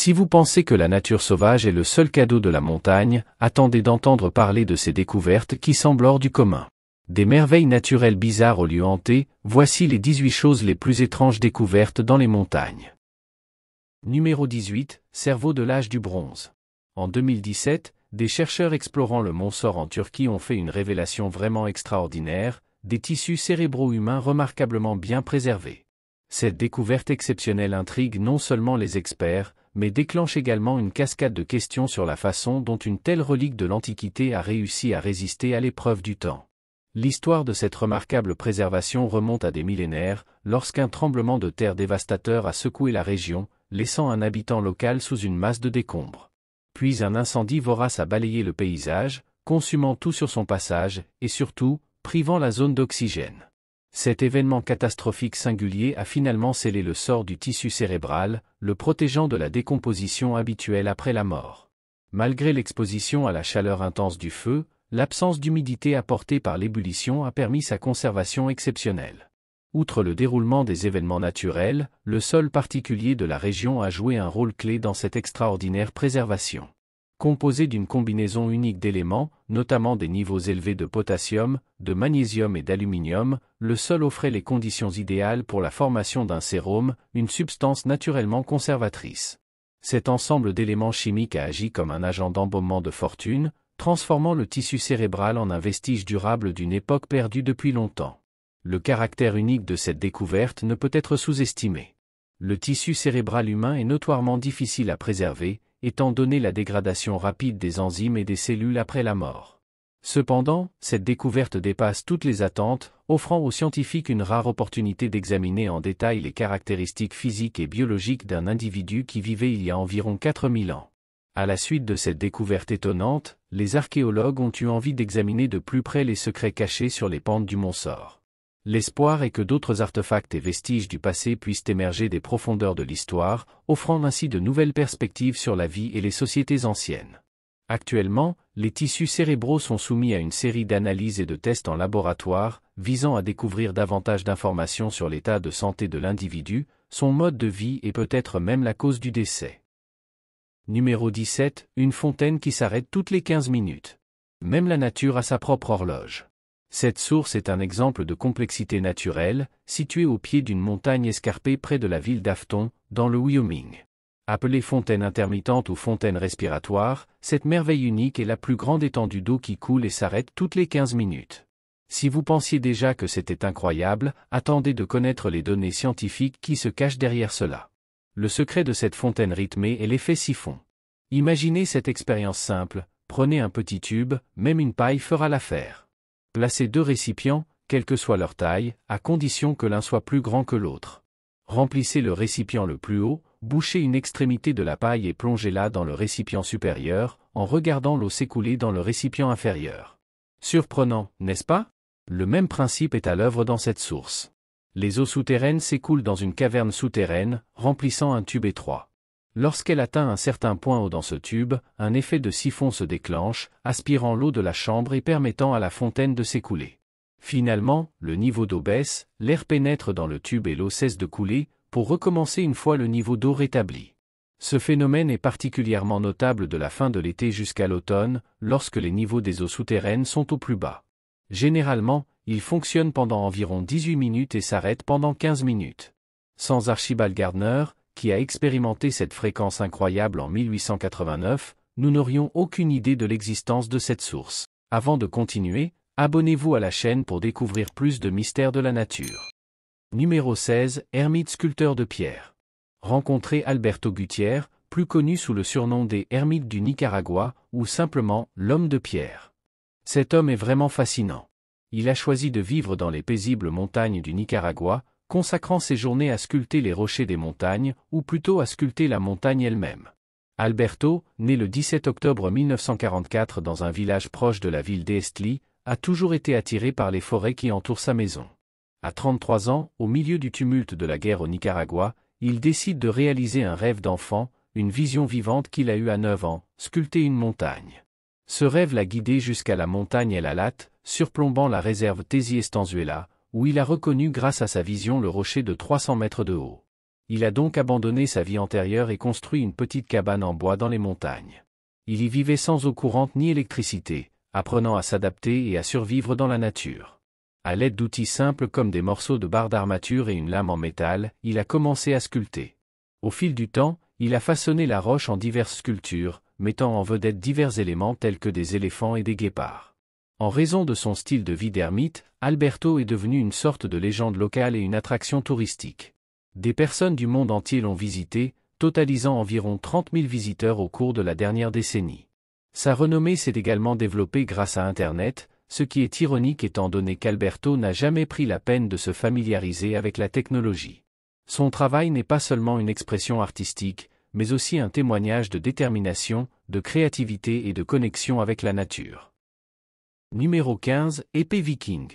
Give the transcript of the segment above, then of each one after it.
Si vous pensez que la nature sauvage est le seul cadeau de la montagne, attendez d'entendre parler de ces découvertes qui semblent hors du commun. Des merveilles naturelles bizarres au lieu hanté, voici les 18 choses les plus étranges découvertes dans les montagnes. Numéro 18, Cerveau de l'âge du bronze. En 2017, des chercheurs explorant le mont Sor en Turquie ont fait une révélation vraiment extraordinaire, des tissus cérébraux humains remarquablement bien préservés. Cette découverte exceptionnelle intrigue non seulement les experts, mais déclenche également une cascade de questions sur la façon dont une telle relique de l'Antiquité a réussi à résister à l'épreuve du temps. L'histoire de cette remarquable préservation remonte à des millénaires, lorsqu'un tremblement de terre dévastateur a secoué la région, laissant un habitant local sous une masse de décombres. Puis un incendie vorace a balayé le paysage, consumant tout sur son passage, et surtout, privant la zone d'oxygène. Cet événement catastrophique singulier a finalement scellé le sort du tissu cérébral, le protégeant de la décomposition habituelle après la mort. Malgré l'exposition à la chaleur intense du feu, l'absence d'humidité apportée par l'ébullition a permis sa conservation exceptionnelle. Outre le déroulement des événements naturels, le sol particulier de la région a joué un rôle clé dans cette extraordinaire préservation composé d'une combinaison unique d'éléments, notamment des niveaux élevés de potassium, de magnésium et d'aluminium, le sol offrait les conditions idéales pour la formation d'un sérum, une substance naturellement conservatrice. Cet ensemble d'éléments chimiques a agi comme un agent d'embaumement de fortune, transformant le tissu cérébral en un vestige durable d'une époque perdue depuis longtemps. Le caractère unique de cette découverte ne peut être sous-estimé. Le tissu cérébral humain est notoirement difficile à préserver, étant donné la dégradation rapide des enzymes et des cellules après la mort. Cependant, cette découverte dépasse toutes les attentes, offrant aux scientifiques une rare opportunité d'examiner en détail les caractéristiques physiques et biologiques d'un individu qui vivait il y a environ 4000 ans. À la suite de cette découverte étonnante, les archéologues ont eu envie d'examiner de plus près les secrets cachés sur les pentes du Mont-Sort. L'espoir est que d'autres artefacts et vestiges du passé puissent émerger des profondeurs de l'histoire, offrant ainsi de nouvelles perspectives sur la vie et les sociétés anciennes. Actuellement, les tissus cérébraux sont soumis à une série d'analyses et de tests en laboratoire, visant à découvrir davantage d'informations sur l'état de santé de l'individu, son mode de vie et peut-être même la cause du décès. Numéro 17. Une fontaine qui s'arrête toutes les 15 minutes. Même la nature a sa propre horloge. Cette source est un exemple de complexité naturelle, située au pied d'une montagne escarpée près de la ville d'Afton, dans le Wyoming. Appelée fontaine intermittente ou fontaine respiratoire, cette merveille unique est la plus grande étendue d'eau qui coule et s'arrête toutes les 15 minutes. Si vous pensiez déjà que c'était incroyable, attendez de connaître les données scientifiques qui se cachent derrière cela. Le secret de cette fontaine rythmée est l'effet siphon. Imaginez cette expérience simple, prenez un petit tube, même une paille fera l'affaire. Placez deux récipients, quelle que soit leur taille, à condition que l'un soit plus grand que l'autre. Remplissez le récipient le plus haut, bouchez une extrémité de la paille et plongez-la dans le récipient supérieur, en regardant l'eau s'écouler dans le récipient inférieur. Surprenant, n'est-ce pas Le même principe est à l'œuvre dans cette source. Les eaux souterraines s'écoulent dans une caverne souterraine, remplissant un tube étroit. Lorsqu'elle atteint un certain point haut dans ce tube, un effet de siphon se déclenche, aspirant l'eau de la chambre et permettant à la fontaine de s'écouler. Finalement, le niveau d'eau baisse, l'air pénètre dans le tube et l'eau cesse de couler, pour recommencer une fois le niveau d'eau rétabli. Ce phénomène est particulièrement notable de la fin de l'été jusqu'à l'automne, lorsque les niveaux des eaux souterraines sont au plus bas. Généralement, il fonctionne pendant environ 18 minutes et s'arrête pendant 15 minutes. Sans Archibald Gardner, qui a expérimenté cette fréquence incroyable en 1889, nous n'aurions aucune idée de l'existence de cette source. Avant de continuer, abonnez-vous à la chaîne pour découvrir plus de mystères de la nature. Numéro 16, Ermite sculpteur de pierre. Rencontrez Alberto Gutierrez, plus connu sous le surnom des Ermites du Nicaragua ou simplement l'homme de pierre. Cet homme est vraiment fascinant. Il a choisi de vivre dans les paisibles montagnes du Nicaragua, consacrant ses journées à sculpter les rochers des montagnes, ou plutôt à sculpter la montagne elle-même. Alberto, né le 17 octobre 1944 dans un village proche de la ville d'Estli, a toujours été attiré par les forêts qui entourent sa maison. À 33 ans, au milieu du tumulte de la guerre au Nicaragua, il décide de réaliser un rêve d'enfant, une vision vivante qu'il a eue à 9 ans, sculpter une montagne. Ce rêve l'a guidé jusqu'à la montagne El Alat, surplombant la réserve Tesi Estanzuela, où il a reconnu grâce à sa vision le rocher de 300 mètres de haut. Il a donc abandonné sa vie antérieure et construit une petite cabane en bois dans les montagnes. Il y vivait sans eau courante ni électricité, apprenant à s'adapter et à survivre dans la nature. À l'aide d'outils simples comme des morceaux de barres d'armature et une lame en métal, il a commencé à sculpter. Au fil du temps, il a façonné la roche en diverses sculptures, mettant en vedette divers éléments tels que des éléphants et des guépards. En raison de son style de vie d'ermite, Alberto est devenu une sorte de légende locale et une attraction touristique. Des personnes du monde entier l'ont visité, totalisant environ 30 000 visiteurs au cours de la dernière décennie. Sa renommée s'est également développée grâce à Internet, ce qui est ironique étant donné qu'Alberto n'a jamais pris la peine de se familiariser avec la technologie. Son travail n'est pas seulement une expression artistique, mais aussi un témoignage de détermination, de créativité et de connexion avec la nature. Numéro 15, épée viking.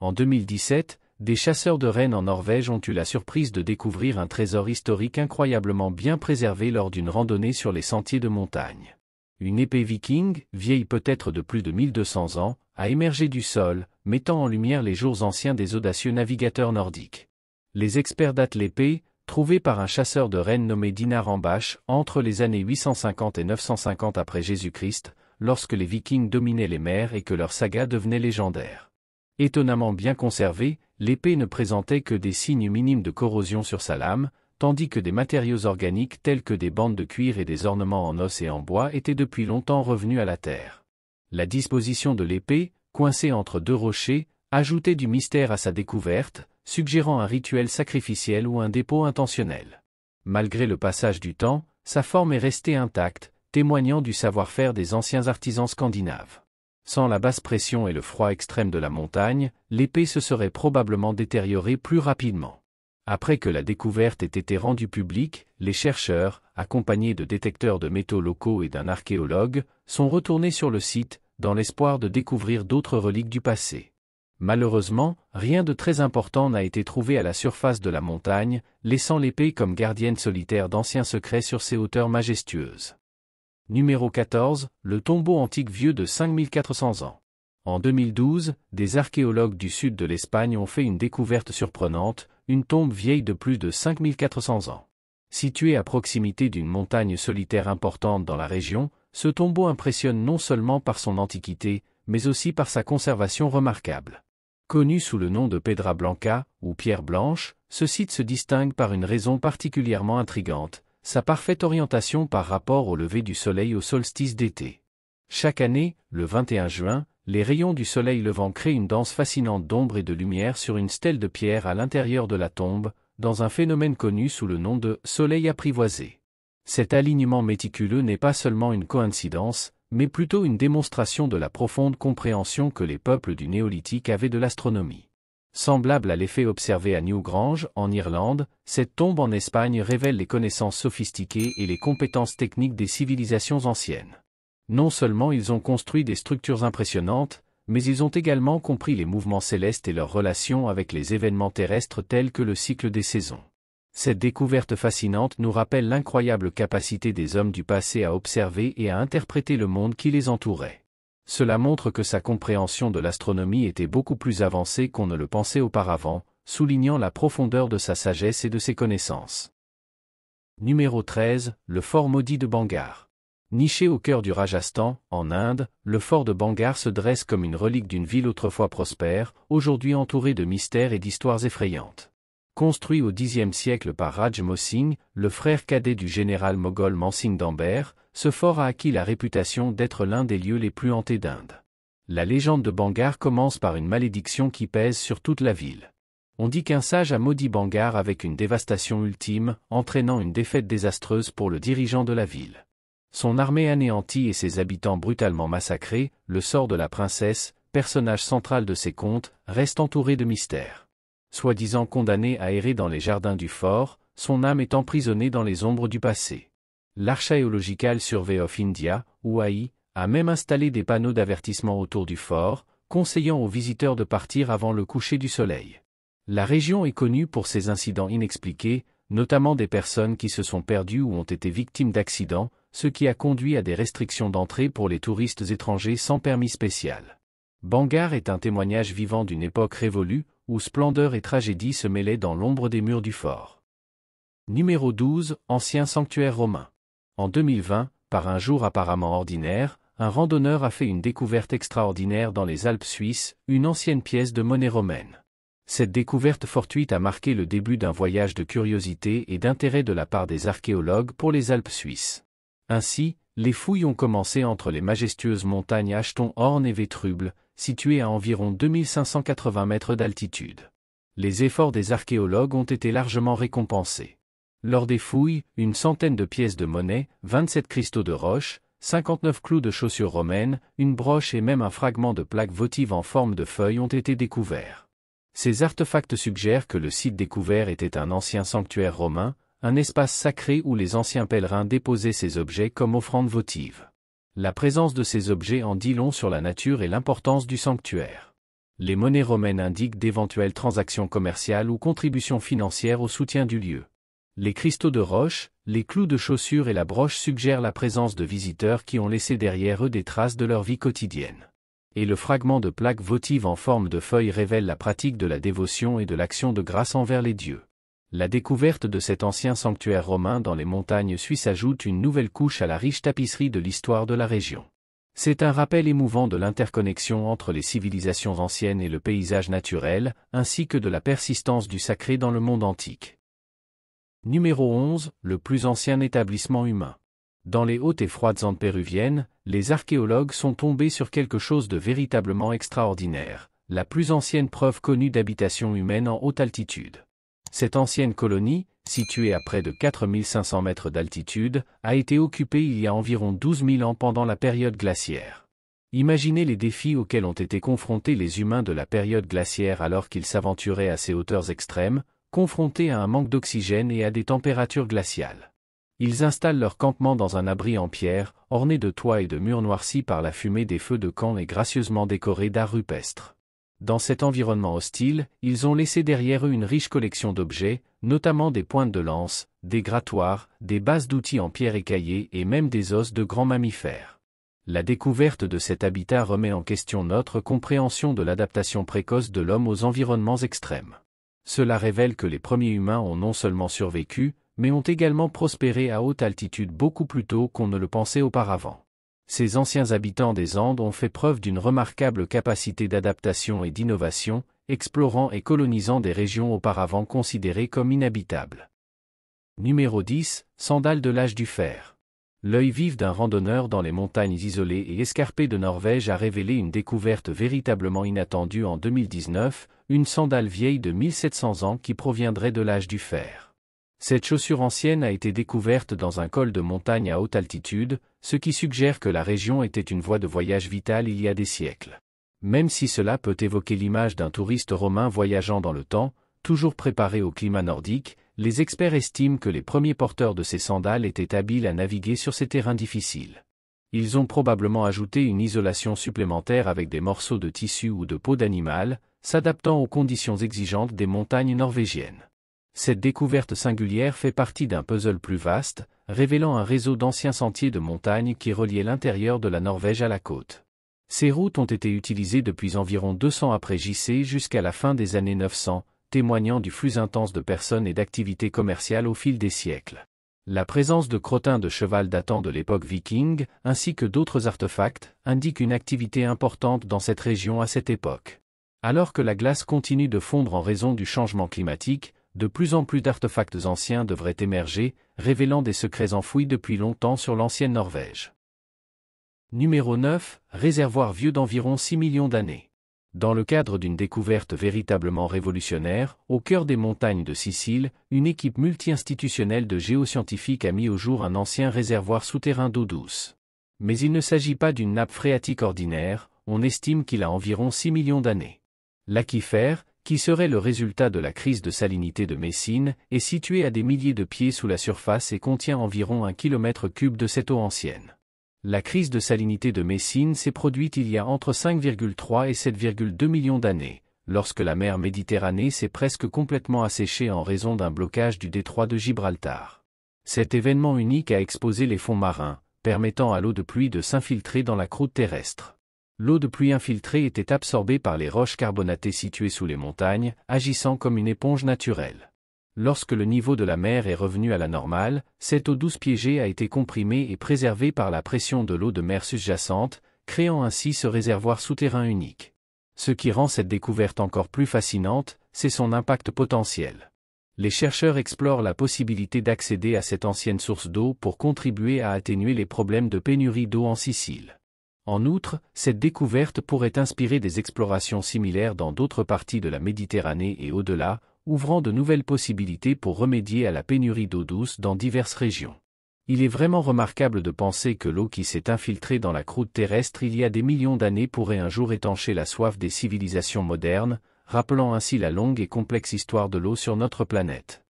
En 2017, des chasseurs de rennes en Norvège ont eu la surprise de découvrir un trésor historique incroyablement bien préservé lors d'une randonnée sur les sentiers de montagne. Une épée viking, vieille peut-être de plus de 1200 ans, a émergé du sol, mettant en lumière les jours anciens des audacieux navigateurs nordiques. Les experts datent l'épée, trouvée par un chasseur de rennes nommé Dinar Ambach entre les années 850 et 950 après Jésus-Christ, lorsque les vikings dominaient les mers et que leur saga devenait légendaire. Étonnamment bien conservée, l'épée ne présentait que des signes minimes de corrosion sur sa lame, tandis que des matériaux organiques tels que des bandes de cuir et des ornements en os et en bois étaient depuis longtemps revenus à la terre. La disposition de l'épée, coincée entre deux rochers, ajoutait du mystère à sa découverte, suggérant un rituel sacrificiel ou un dépôt intentionnel. Malgré le passage du temps, sa forme est restée intacte, témoignant du savoir-faire des anciens artisans scandinaves. Sans la basse pression et le froid extrême de la montagne, l'épée se serait probablement détériorée plus rapidement. Après que la découverte ait été rendue publique, les chercheurs, accompagnés de détecteurs de métaux locaux et d'un archéologue, sont retournés sur le site, dans l'espoir de découvrir d'autres reliques du passé. Malheureusement, rien de très important n'a été trouvé à la surface de la montagne, laissant l'épée comme gardienne solitaire d'anciens secrets sur ces hauteurs majestueuses. Numéro 14, le tombeau antique vieux de 5400 ans. En 2012, des archéologues du sud de l'Espagne ont fait une découverte surprenante, une tombe vieille de plus de 5400 ans. Située à proximité d'une montagne solitaire importante dans la région, ce tombeau impressionne non seulement par son antiquité, mais aussi par sa conservation remarquable. Connu sous le nom de Pedra Blanca, ou Pierre Blanche, ce site se distingue par une raison particulièrement intrigante, sa parfaite orientation par rapport au lever du soleil au solstice d'été. Chaque année, le 21 juin, les rayons du soleil levant créent une danse fascinante d'ombre et de lumière sur une stèle de pierre à l'intérieur de la tombe, dans un phénomène connu sous le nom de soleil apprivoisé. Cet alignement méticuleux n'est pas seulement une coïncidence, mais plutôt une démonstration de la profonde compréhension que les peuples du néolithique avaient de l'astronomie. Semblable à l'effet observé à Newgrange, en Irlande, cette tombe en Espagne révèle les connaissances sophistiquées et les compétences techniques des civilisations anciennes. Non seulement ils ont construit des structures impressionnantes, mais ils ont également compris les mouvements célestes et leurs relations avec les événements terrestres tels que le cycle des saisons. Cette découverte fascinante nous rappelle l'incroyable capacité des hommes du passé à observer et à interpréter le monde qui les entourait. Cela montre que sa compréhension de l'astronomie était beaucoup plus avancée qu'on ne le pensait auparavant, soulignant la profondeur de sa sagesse et de ses connaissances. Numéro 13. Le fort maudit de Bangar. Niché au cœur du Rajasthan, en Inde, le fort de Bangar se dresse comme une relique d'une ville autrefois prospère, aujourd'hui entourée de mystères et d'histoires effrayantes construit au Xe siècle par Raj Mosing, le frère cadet du général moghol Mansingh d'Ambert, ce fort a acquis la réputation d'être l'un des lieux les plus hantés d'Inde. La légende de Bangar commence par une malédiction qui pèse sur toute la ville. On dit qu'un sage a maudit Bangar avec une dévastation ultime, entraînant une défaite désastreuse pour le dirigeant de la ville. Son armée anéantie et ses habitants brutalement massacrés, le sort de la princesse, personnage central de ses contes, reste entouré de mystères soi-disant condamné à errer dans les jardins du fort, son âme est emprisonnée dans les ombres du passé. L'Archaeological Survey of India, ou AI, a même installé des panneaux d'avertissement autour du fort, conseillant aux visiteurs de partir avant le coucher du soleil. La région est connue pour ses incidents inexpliqués, notamment des personnes qui se sont perdues ou ont été victimes d'accidents, ce qui a conduit à des restrictions d'entrée pour les touristes étrangers sans permis spécial. Bangar est un témoignage vivant d'une époque révolue, où splendeur et tragédie se mêlaient dans l'ombre des murs du fort. Numéro 12, Ancien sanctuaire romain. En 2020, par un jour apparemment ordinaire, un randonneur a fait une découverte extraordinaire dans les Alpes suisses, une ancienne pièce de monnaie romaine. Cette découverte fortuite a marqué le début d'un voyage de curiosité et d'intérêt de la part des archéologues pour les Alpes suisses. Ainsi, les fouilles ont commencé entre les majestueuses montagnes Ashton-Horn et Vétruble, situé à environ 2580 mètres d'altitude. Les efforts des archéologues ont été largement récompensés. Lors des fouilles, une centaine de pièces de monnaie, 27 cristaux de roche, 59 clous de chaussures romaines, une broche et même un fragment de plaque votive en forme de feuille ont été découverts. Ces artefacts suggèrent que le site découvert était un ancien sanctuaire romain, un espace sacré où les anciens pèlerins déposaient ces objets comme offrandes votives. La présence de ces objets en dit long sur la nature et l'importance du sanctuaire. Les monnaies romaines indiquent d'éventuelles transactions commerciales ou contributions financières au soutien du lieu. Les cristaux de roche, les clous de chaussures et la broche suggèrent la présence de visiteurs qui ont laissé derrière eux des traces de leur vie quotidienne. Et le fragment de plaque votive en forme de feuille révèle la pratique de la dévotion et de l'action de grâce envers les dieux la découverte de cet ancien sanctuaire romain dans les montagnes suisses ajoute une nouvelle couche à la riche tapisserie de l'histoire de la région. C'est un rappel émouvant de l'interconnexion entre les civilisations anciennes et le paysage naturel, ainsi que de la persistance du sacré dans le monde antique. Numéro 11, le plus ancien établissement humain. Dans les hautes et froides Andes péruviennes, les archéologues sont tombés sur quelque chose de véritablement extraordinaire, la plus ancienne preuve connue d'habitation humaine en haute altitude. Cette ancienne colonie, située à près de 4500 mètres d'altitude, a été occupée il y a environ 12 000 ans pendant la période glaciaire. Imaginez les défis auxquels ont été confrontés les humains de la période glaciaire alors qu'ils s'aventuraient à ces hauteurs extrêmes, confrontés à un manque d'oxygène et à des températures glaciales. Ils installent leur campement dans un abri en pierre, orné de toits et de murs noircis par la fumée des feux de camp et gracieusement décoré d'art rupestre. Dans cet environnement hostile, ils ont laissé derrière eux une riche collection d'objets, notamment des pointes de lance, des grattoirs, des bases d'outils en pierre écaillée et même des os de grands mammifères. La découverte de cet habitat remet en question notre compréhension de l'adaptation précoce de l'homme aux environnements extrêmes. Cela révèle que les premiers humains ont non seulement survécu, mais ont également prospéré à haute altitude beaucoup plus tôt qu'on ne le pensait auparavant ces anciens habitants des Andes ont fait preuve d'une remarquable capacité d'adaptation et d'innovation, explorant et colonisant des régions auparavant considérées comme inhabitables. Numéro 10. Sandales de l'âge du fer. L'œil vif d'un randonneur dans les montagnes isolées et escarpées de Norvège a révélé une découverte véritablement inattendue en 2019, une sandale vieille de 1700 ans qui proviendrait de l'âge du fer. Cette chaussure ancienne a été découverte dans un col de montagne à haute altitude, ce qui suggère que la région était une voie de voyage vitale il y a des siècles. Même si cela peut évoquer l'image d'un touriste romain voyageant dans le temps, toujours préparé au climat nordique, les experts estiment que les premiers porteurs de ces sandales étaient habiles à naviguer sur ces terrains difficiles. Ils ont probablement ajouté une isolation supplémentaire avec des morceaux de tissu ou de peau d'animal, s'adaptant aux conditions exigeantes des montagnes norvégiennes. Cette découverte singulière fait partie d'un puzzle plus vaste, révélant un réseau d'anciens sentiers de montagne qui reliaient l'intérieur de la Norvège à la côte. Ces routes ont été utilisées depuis environ 200 après JC jusqu'à la fin des années 900, témoignant du flux intense de personnes et d'activités commerciales au fil des siècles. La présence de crottins de cheval datant de l'époque viking, ainsi que d'autres artefacts, indique une activité importante dans cette région à cette époque. Alors que la glace continue de fondre en raison du changement climatique, de plus en plus d'artefacts anciens devraient émerger, révélant des secrets enfouis depuis longtemps sur l'ancienne Norvège. Numéro 9. Réservoir vieux d'environ 6 millions d'années. Dans le cadre d'une découverte véritablement révolutionnaire, au cœur des montagnes de Sicile, une équipe multi-institutionnelle de géoscientifiques a mis au jour un ancien réservoir souterrain d'eau douce. Mais il ne s'agit pas d'une nappe phréatique ordinaire, on estime qu'il a environ 6 millions d'années. L'aquifère, qui serait le résultat de la crise de salinité de Messine, est située à des milliers de pieds sous la surface et contient environ un kilomètre cube de cette eau ancienne. La crise de salinité de Messine s'est produite il y a entre 5,3 et 7,2 millions d'années, lorsque la mer Méditerranée s'est presque complètement asséchée en raison d'un blocage du détroit de Gibraltar. Cet événement unique a exposé les fonds marins, permettant à l'eau de pluie de s'infiltrer dans la croûte terrestre. L'eau de pluie infiltrée était absorbée par les roches carbonatées situées sous les montagnes, agissant comme une éponge naturelle. Lorsque le niveau de la mer est revenu à la normale, cette eau douce piégée a été comprimée et préservée par la pression de l'eau de mer sous-jacente, créant ainsi ce réservoir souterrain unique. Ce qui rend cette découverte encore plus fascinante, c'est son impact potentiel. Les chercheurs explorent la possibilité d'accéder à cette ancienne source d'eau pour contribuer à atténuer les problèmes de pénurie d'eau en Sicile. En outre, cette découverte pourrait inspirer des explorations similaires dans d'autres parties de la Méditerranée et au-delà, ouvrant de nouvelles possibilités pour remédier à la pénurie d'eau douce dans diverses régions. Il est vraiment remarquable de penser que l'eau qui s'est infiltrée dans la croûte terrestre il y a des millions d'années pourrait un jour étancher la soif des civilisations modernes, rappelant ainsi la longue et complexe histoire de l'eau sur notre planète.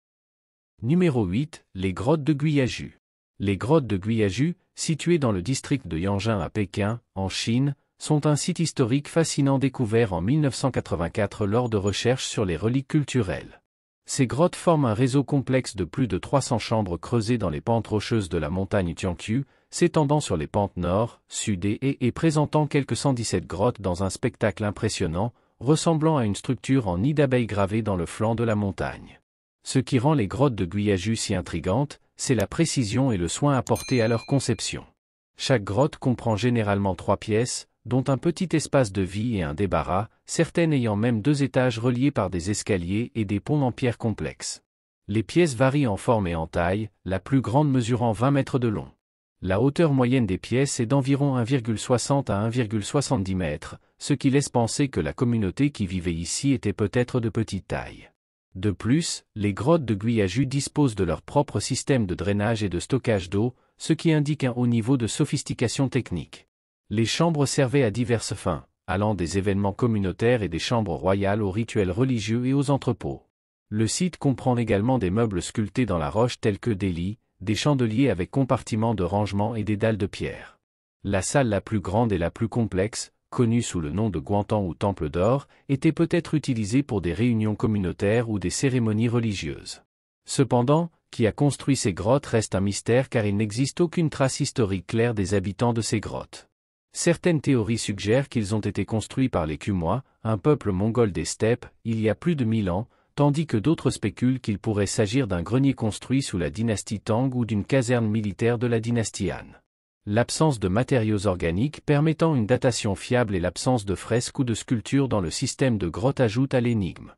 Numéro 8. Les grottes de Guyaju. Les grottes de Guiyaju, situées dans le district de Yangjin à Pékin, en Chine, sont un site historique fascinant découvert en 1984 lors de recherches sur les reliques culturelles. Ces grottes forment un réseau complexe de plus de 300 chambres creusées dans les pentes rocheuses de la montagne Tianqiu, s'étendant sur les pentes nord, sud et, et, et présentant quelques 117 grottes dans un spectacle impressionnant, ressemblant à une structure en nid d'abeilles gravée dans le flanc de la montagne. Ce qui rend les grottes de Guyaju si intrigantes, c'est la précision et le soin apporté à leur conception. Chaque grotte comprend généralement trois pièces, dont un petit espace de vie et un débarras, certaines ayant même deux étages reliés par des escaliers et des ponts en pierre complexes. Les pièces varient en forme et en taille, la plus grande mesurant 20 mètres de long. La hauteur moyenne des pièces est d'environ 1,60 à 1,70 mètres, ce qui laisse penser que la communauté qui vivait ici était peut-être de petite taille. De plus, les grottes de Guyaju disposent de leur propre système de drainage et de stockage d'eau, ce qui indique un haut niveau de sophistication technique. Les chambres servaient à diverses fins, allant des événements communautaires et des chambres royales aux rituels religieux et aux entrepôts. Le site comprend également des meubles sculptés dans la roche tels que des lits, des chandeliers avec compartiments de rangement et des dalles de pierre. La salle la plus grande et la plus complexe, connu sous le nom de Guantan ou Temple d'Or, était peut-être utilisé pour des réunions communautaires ou des cérémonies religieuses. Cependant, qui a construit ces grottes reste un mystère car il n'existe aucune trace historique claire des habitants de ces grottes. Certaines théories suggèrent qu'ils ont été construits par les Kumois, un peuple mongol des steppes, il y a plus de mille ans, tandis que d'autres spéculent qu'il pourrait s'agir d'un grenier construit sous la dynastie Tang ou d'une caserne militaire de la dynastie Han l'absence de matériaux organiques permettant une datation fiable et l'absence de fresques ou de sculptures dans le système de grottes ajoute à l'énigme.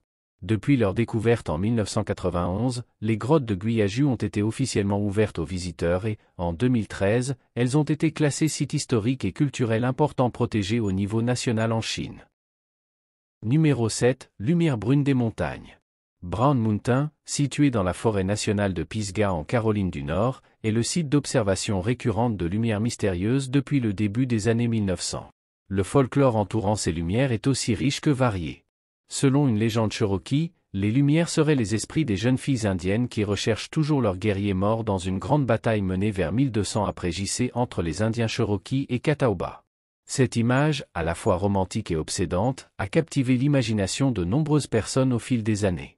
Depuis leur découverte en 1991, les grottes de Guyaju ont été officiellement ouvertes aux visiteurs et, en 2013, elles ont été classées sites historiques et culturels importants protégés au niveau national en Chine. Numéro 7. Lumière brune des montagnes. Brown Mountain, situé dans la forêt nationale de Pisgah en Caroline du Nord, est le site d'observation récurrente de lumières mystérieuses depuis le début des années 1900. Le folklore entourant ces lumières est aussi riche que varié. Selon une légende cherokee, les lumières seraient les esprits des jeunes filles indiennes qui recherchent toujours leurs guerriers morts dans une grande bataille menée vers 1200 après JC entre les Indiens cherokee et Catawba. Cette image, à la fois romantique et obsédante, a captivé l'imagination de nombreuses personnes au fil des années.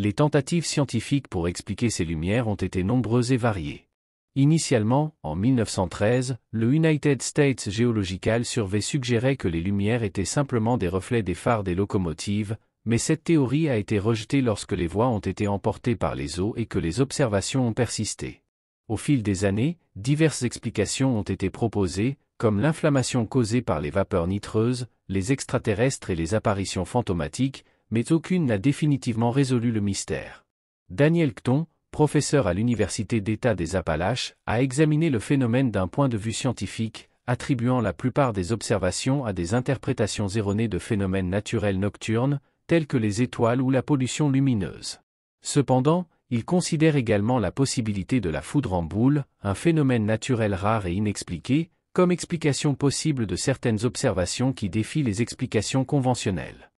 Les tentatives scientifiques pour expliquer ces lumières ont été nombreuses et variées. Initialement, en 1913, le United States Geological Survey suggérait que les lumières étaient simplement des reflets des phares des locomotives, mais cette théorie a été rejetée lorsque les voies ont été emportées par les eaux et que les observations ont persisté. Au fil des années, diverses explications ont été proposées, comme l'inflammation causée par les vapeurs nitreuses, les extraterrestres et les apparitions fantomatiques, mais aucune n'a définitivement résolu le mystère. Daniel Kton, professeur à l'Université d'État des Appalaches, a examiné le phénomène d'un point de vue scientifique, attribuant la plupart des observations à des interprétations erronées de phénomènes naturels nocturnes, tels que les étoiles ou la pollution lumineuse. Cependant, il considère également la possibilité de la foudre en boule, un phénomène naturel rare et inexpliqué, comme explication possible de certaines observations qui défient les explications conventionnelles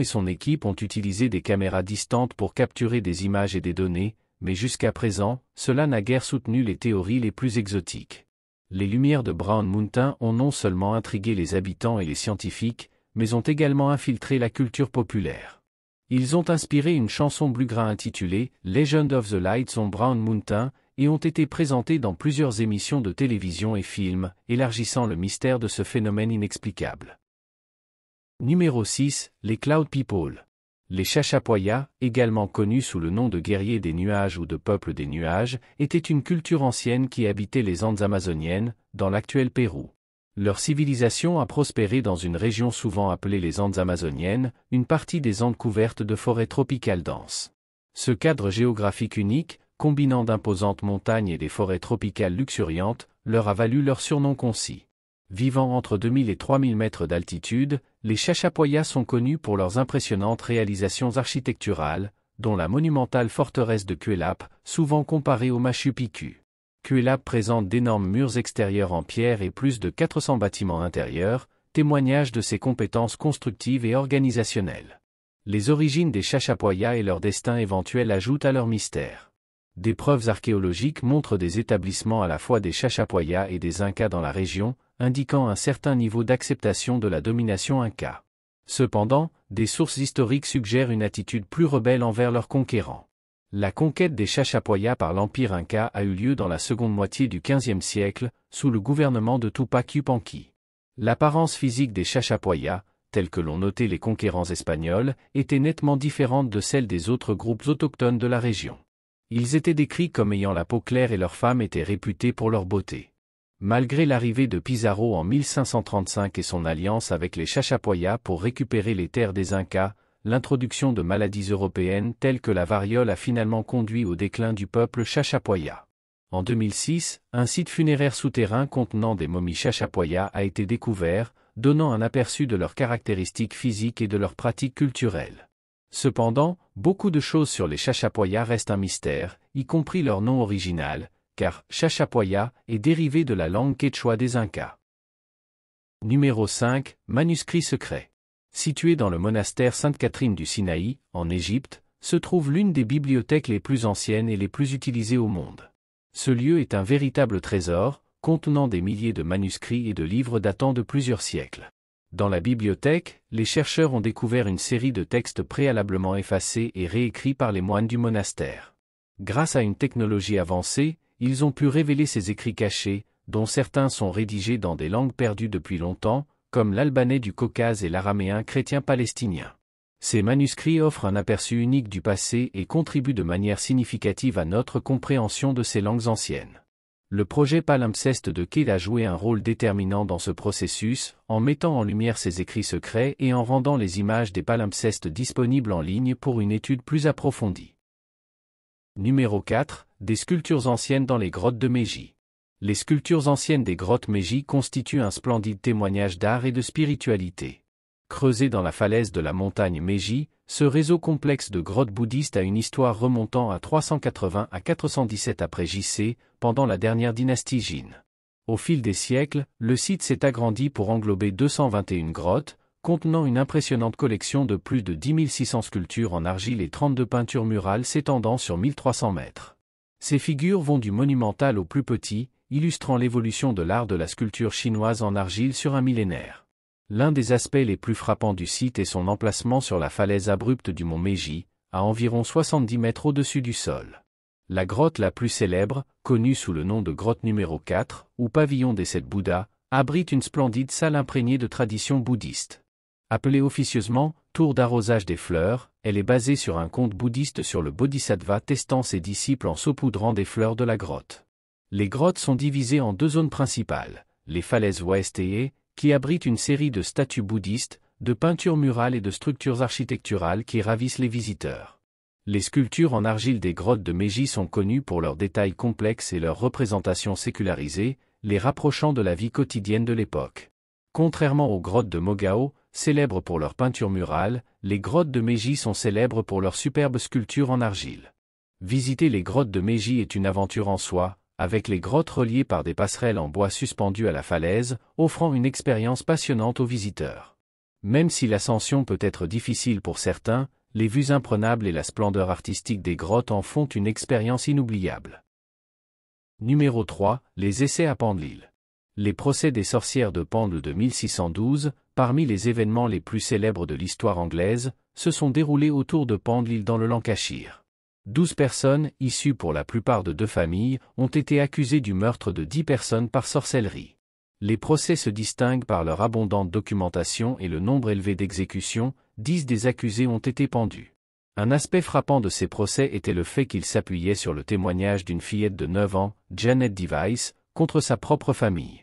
et son équipe ont utilisé des caméras distantes pour capturer des images et des données, mais jusqu'à présent, cela n'a guère soutenu les théories les plus exotiques. Les lumières de Brown Mountain ont non seulement intrigué les habitants et les scientifiques, mais ont également infiltré la culture populaire. Ils ont inspiré une chanson bluegrass intitulée Legend of the Lights on Brown Mountain et ont été présentés dans plusieurs émissions de télévision et films, élargissant le mystère de ce phénomène inexplicable. Numéro 6, les Cloud People. Les Chachapoyas, également connus sous le nom de guerriers des nuages ou de peuple des nuages, étaient une culture ancienne qui habitait les Andes amazoniennes, dans l'actuel Pérou. Leur civilisation a prospéré dans une région souvent appelée les Andes amazoniennes, une partie des Andes couvertes de forêts tropicales denses. Ce cadre géographique unique, combinant d'imposantes montagnes et des forêts tropicales luxuriantes, leur a valu leur surnom concis. Vivant entre 2000 et 3000 mètres d'altitude, les Chachapoyas sont connus pour leurs impressionnantes réalisations architecturales, dont la monumentale forteresse de Kuelap, souvent comparée au Machu Picchu. Cuelap présente d'énormes murs extérieurs en pierre et plus de 400 bâtiments intérieurs, témoignage de ses compétences constructives et organisationnelles. Les origines des Chachapoyas et leur destin éventuel ajoutent à leur mystère. Des preuves archéologiques montrent des établissements à la fois des Chachapoyas et des Incas dans la région, indiquant un certain niveau d'acceptation de la domination Inca. Cependant, des sources historiques suggèrent une attitude plus rebelle envers leurs conquérants. La conquête des Chachapoyas par l'Empire Inca a eu lieu dans la seconde moitié du XVe siècle, sous le gouvernement de Tupac Yupanqui. L'apparence physique des Chachapoyas, telle que l'ont noté les conquérants espagnols, était nettement différente de celle des autres groupes autochtones de la région. Ils étaient décrits comme ayant la peau claire et leurs femmes étaient réputées pour leur beauté. Malgré l'arrivée de Pizarro en 1535 et son alliance avec les Chachapoyas pour récupérer les terres des Incas, l'introduction de maladies européennes telles que la variole a finalement conduit au déclin du peuple Chachapoya. En 2006, un site funéraire souterrain contenant des momies Chachapoya a été découvert, donnant un aperçu de leurs caractéristiques physiques et de leurs pratiques culturelles. Cependant, beaucoup de choses sur les Chachapoyas restent un mystère, y compris leur nom original, car Chachapoya est dérivé de la langue quechua des Incas. Numéro 5. Manuscrit secret. Situé dans le monastère Sainte-Catherine du Sinaï, en Égypte, se trouve l'une des bibliothèques les plus anciennes et les plus utilisées au monde. Ce lieu est un véritable trésor, contenant des milliers de manuscrits et de livres datant de plusieurs siècles. Dans la bibliothèque, les chercheurs ont découvert une série de textes préalablement effacés et réécrits par les moines du monastère. Grâce à une technologie avancée, ils ont pu révéler ces écrits cachés, dont certains sont rédigés dans des langues perdues depuis longtemps, comme l'albanais du Caucase et l'araméen chrétien palestinien. Ces manuscrits offrent un aperçu unique du passé et contribuent de manière significative à notre compréhension de ces langues anciennes. Le projet Palimpseste de Kiel a joué un rôle déterminant dans ce processus, en mettant en lumière ses écrits secrets et en rendant les images des palimpsestes disponibles en ligne pour une étude plus approfondie. Numéro 4. Des sculptures anciennes dans les grottes de Meiji. Les sculptures anciennes des grottes Meiji constituent un splendide témoignage d'art et de spiritualité. Creusé dans la falaise de la montagne Meiji, ce réseau complexe de grottes bouddhistes a une histoire remontant à 380 à 417 après JC, pendant la dernière dynastie Jin. Au fil des siècles, le site s'est agrandi pour englober 221 grottes, contenant une impressionnante collection de plus de 10 600 sculptures en argile et 32 peintures murales s'étendant sur 1300 mètres. Ces figures vont du monumental au plus petit, illustrant l'évolution de l'art de la sculpture chinoise en argile sur un millénaire. L'un des aspects les plus frappants du site est son emplacement sur la falaise abrupte du mont Meiji, à environ 70 mètres au-dessus du sol. La grotte la plus célèbre, connue sous le nom de grotte numéro 4, ou pavillon des sept Bouddhas, abrite une splendide salle imprégnée de traditions bouddhistes. Appelée officieusement tour d'arrosage des fleurs, elle est basée sur un conte bouddhiste sur le Bodhisattva testant ses disciples en saupoudrant des fleurs de la grotte. Les grottes sont divisées en deux zones principales, les falaises ouest et qui abrite une série de statues bouddhistes, de peintures murales et de structures architecturales qui ravissent les visiteurs. Les sculptures en argile des grottes de Meiji sont connues pour leurs détails complexes et leurs représentations sécularisées, les rapprochant de la vie quotidienne de l'époque. Contrairement aux grottes de Mogao, célèbres pour leurs peintures murales, les grottes de Meiji sont célèbres pour leurs superbes sculptures en argile. Visiter les grottes de Meiji est une aventure en soi, avec les grottes reliées par des passerelles en bois suspendues à la falaise, offrant une expérience passionnante aux visiteurs. Même si l'ascension peut être difficile pour certains, les vues imprenables et la splendeur artistique des grottes en font une expérience inoubliable. Numéro 3. Les essais à Pendlille. Les procès des sorcières de Pendle de 1612, parmi les événements les plus célèbres de l'histoire anglaise, se sont déroulés autour de Pendle dans le Lancashire. Douze personnes, issues pour la plupart de deux familles, ont été accusées du meurtre de 10 personnes par sorcellerie. Les procès se distinguent par leur abondante documentation et le nombre élevé d'exécutions, dix des accusés ont été pendus. Un aspect frappant de ces procès était le fait qu'ils s'appuyaient sur le témoignage d'une fillette de 9 ans, Janet Device, contre sa propre famille.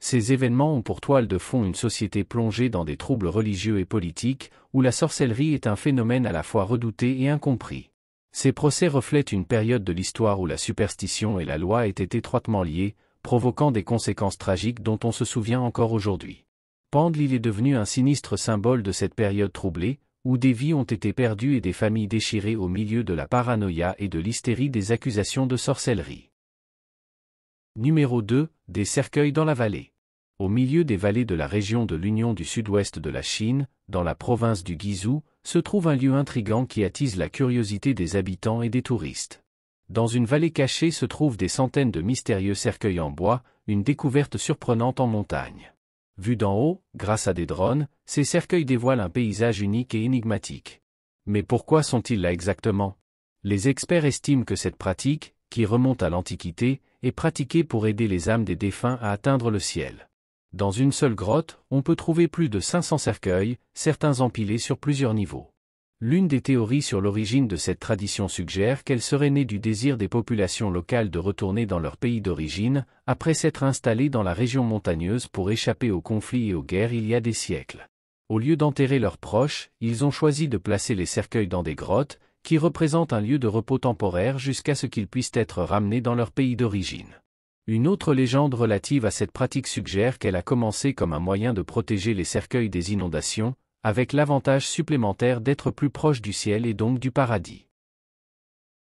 Ces événements ont pour toile de fond une société plongée dans des troubles religieux et politiques, où la sorcellerie est un phénomène à la fois redouté et incompris. Ces procès reflètent une période de l'histoire où la superstition et la loi étaient étroitement liées, provoquant des conséquences tragiques dont on se souvient encore aujourd'hui. Pendle est devenu un sinistre symbole de cette période troublée, où des vies ont été perdues et des familles déchirées au milieu de la paranoïa et de l'hystérie des accusations de sorcellerie. Numéro 2 Des cercueils dans la vallée au milieu des vallées de la région de l'Union du sud-ouest de la Chine, dans la province du Guizhou, se trouve un lieu intrigant qui attise la curiosité des habitants et des touristes. Dans une vallée cachée se trouvent des centaines de mystérieux cercueils en bois, une découverte surprenante en montagne. Vus d'en haut, grâce à des drones, ces cercueils dévoilent un paysage unique et énigmatique. Mais pourquoi sont-ils là exactement Les experts estiment que cette pratique, qui remonte à l'Antiquité, est pratiquée pour aider les âmes des défunts à atteindre le ciel. Dans une seule grotte, on peut trouver plus de 500 cercueils, certains empilés sur plusieurs niveaux. L'une des théories sur l'origine de cette tradition suggère qu'elle serait née du désir des populations locales de retourner dans leur pays d'origine, après s'être installées dans la région montagneuse pour échapper aux conflits et aux guerres il y a des siècles. Au lieu d'enterrer leurs proches, ils ont choisi de placer les cercueils dans des grottes, qui représentent un lieu de repos temporaire jusqu'à ce qu'ils puissent être ramenés dans leur pays d'origine. Une autre légende relative à cette pratique suggère qu'elle a commencé comme un moyen de protéger les cercueils des inondations, avec l'avantage supplémentaire d'être plus proche du ciel et donc du paradis.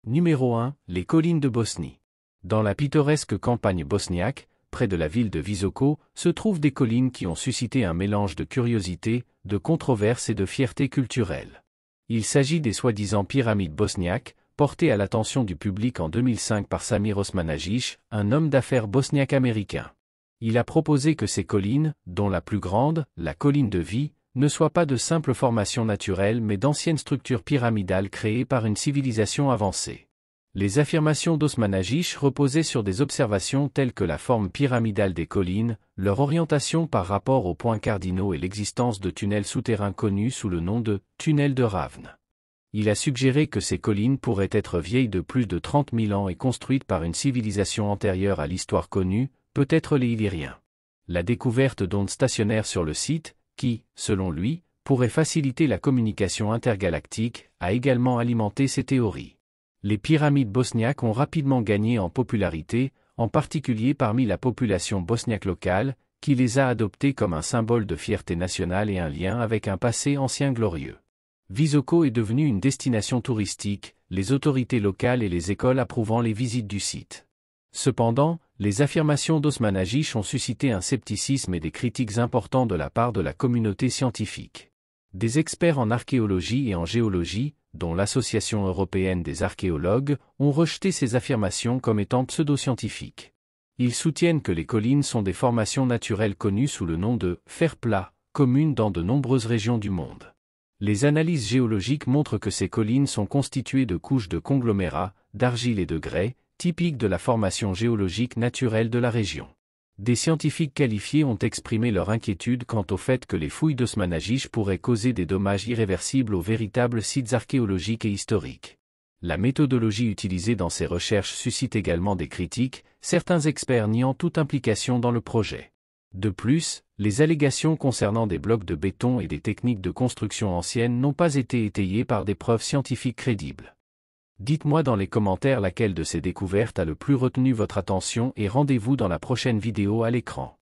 Numéro 1. Les collines de Bosnie. Dans la pittoresque campagne bosniaque, près de la ville de Visoko, se trouvent des collines qui ont suscité un mélange de curiosité, de controverse et de fierté culturelle. Il s'agit des soi-disant pyramides bosniaques, porté à l'attention du public en 2005 par Samir Osmanagish, un homme d'affaires bosniaque-américain. Il a proposé que ces collines, dont la plus grande, la colline de vie, ne soient pas de simples formations naturelles mais d'anciennes structures pyramidales créées par une civilisation avancée. Les affirmations d'Osmanagish reposaient sur des observations telles que la forme pyramidale des collines, leur orientation par rapport aux points cardinaux et l'existence de tunnels souterrains connus sous le nom de « tunnels de Ravne » il a suggéré que ces collines pourraient être vieilles de plus de 30 000 ans et construites par une civilisation antérieure à l'histoire connue, peut-être les Illyriens. La découverte d'ondes stationnaires sur le site, qui, selon lui, pourrait faciliter la communication intergalactique, a également alimenté ces théories. Les pyramides bosniaques ont rapidement gagné en popularité, en particulier parmi la population bosniaque locale, qui les a adoptées comme un symbole de fierté nationale et un lien avec un passé ancien glorieux. Visoko est devenue une destination touristique, les autorités locales et les écoles approuvant les visites du site. Cependant, les affirmations d'Osman ont suscité un scepticisme et des critiques importantes de la part de la communauté scientifique. Des experts en archéologie et en géologie, dont l'Association européenne des archéologues, ont rejeté ces affirmations comme étant pseudo-scientifiques. Ils soutiennent que les collines sont des formations naturelles connues sous le nom de fer plat, communes dans de nombreuses régions du monde. Les analyses géologiques montrent que ces collines sont constituées de couches de conglomérats, d'argile et de grès, typiques de la formation géologique naturelle de la région. Des scientifiques qualifiés ont exprimé leur inquiétude quant au fait que les fouilles d'Osmanagich pourraient causer des dommages irréversibles aux véritables sites archéologiques et historiques. La méthodologie utilisée dans ces recherches suscite également des critiques, certains experts niant toute implication dans le projet. De plus, les allégations concernant des blocs de béton et des techniques de construction anciennes n'ont pas été étayées par des preuves scientifiques crédibles. Dites-moi dans les commentaires laquelle de ces découvertes a le plus retenu votre attention et rendez-vous dans la prochaine vidéo à l'écran.